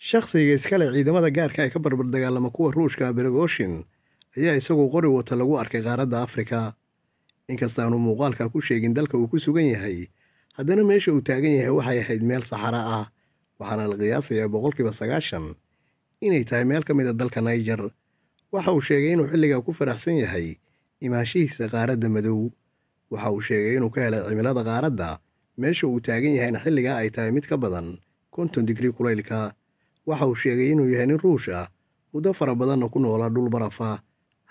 shakhsiga iskale ciidamada gaarka ah ee ka barbar dagaalama kuwa ruushka ah, bergoshin ayaa isaguo qori wata lagu arkay qaaradda afrika inkasta aanu muuqaalka ku sheegin dalka uu ku sugan yahay haddana meesha uu taagan yahay waxay ahayd meel saxara ah waxaana la qiyaasayaa boqolkiiba sagaashan inay tahay meel ka mid a ah dalka naijer waxa uu sheegay inuu xilligaa ku faraxsan yahay imaanshihiisa qaaradda madow waxa uu sheegay inuu ka helay cimilada qaaradda meesha uu taagan yahayna xilligaa ay tahay mid ka badan konton digrii kulaylka waxa uu sheegay inuu yahay nin ruush ah, muddo fara badanna ku noolaa dhul barafah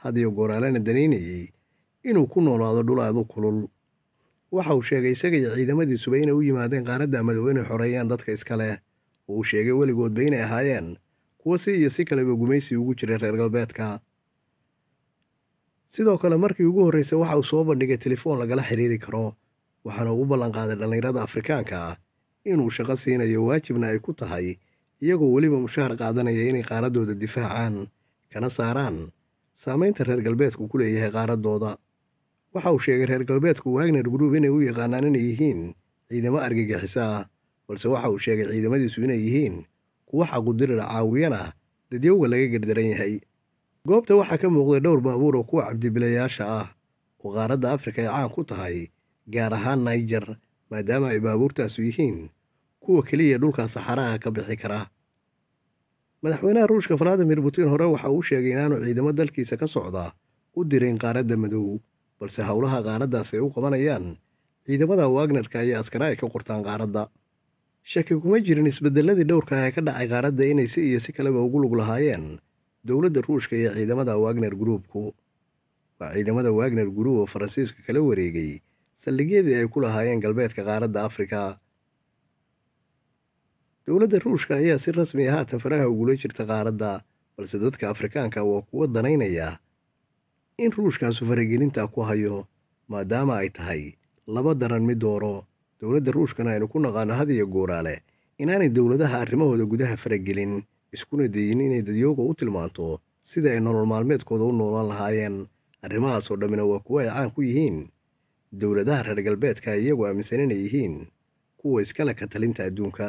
hadiyo gooraalana danaynayey inuu ku noolaado dhul u kulul waxa uu sheegay isaga iyo ciidamadiisuba inay u yimaadeen qaaradda madow inay xoreeyaan dadka iska leh oo uu sheegay weligoodba inay ahaayeen kuwo si iyo si kaleba gumaysi ugu jiray reer galbeedka sidoo kale markii ugu horraysay waxa uu soo bandhigay telefoon lagala xiriiri karo waxaana uu u ballanqaaday dhallinyarada afrikaanka ah inuu shaqo siinayo waajibna ay ku tahay iyagoo weliba mushahar qaadanaya inay qaaradooda difaacaan kana saaraan saamaynta reer galbeedku ku leeyahay qaaradooda waxa uu sheegay reer galbeedku wagner gruub inay u yaqaanaan inay yihiin ciidamo argagixisa ah balse waxa uu sheegay ciidamadiisu inay yihiin kuwo xaqudirira caawiyana dadyowga laga gardaran yahay goobta waxaa ka muuqday dhowr baabuur oo kuwa cabdibilayaasha ah oo qaaradda afrika ay caan ku tahay gaar ahaan naijer maadaama ay baabuurtaasu yihiin kuwa keliya dhulka saxaraha ka bixi karaa madaxweynaha ruushka valadimir putin hore waxa uu sheegay inaanu ciidamo dalkiisa ka socdaa u dirin qaaradda madow balse howlaha qaaraddaas ay u qabanayaan ciidamada wagnerka iyo askare ay ka qortaan qaaradda shaki kuma jirin isbedeladii dhowrka ee ka dhacay qaaradda inay si iyo si kaleba ugu lug lahaayeen dowladda ruushka iyo ciidamada wagner gruubku waa ciidamada wagner gruub oo faransiiska kala wareegay saldhigyadii ay ku lahaayeen galbeedka qaaradda afrika dowladda ruushka ayaa si rasmi ah faraha ugula jirta qaaradda balse dadka afrikaanka waa kuwa danaynaya in ruushkaasu faragelinta ku hayo maadaama ay tahay laba daran mid dooro dowladda ruushkana aynu ku naqaano had iyo gooraale inaanay dowladaha arrimahooda gudaha faragelin iskuna dayin inay dadyooga u tilmaanto sida ay nolol maalmeedkooda u noolaan lahaayeen arrimahaas oo dhammina waa kuwo ay caan ku yihiin dowladaha reer galbeedka iyagu aaminsan inay yihiin kuwa iskale ka talinta adduunka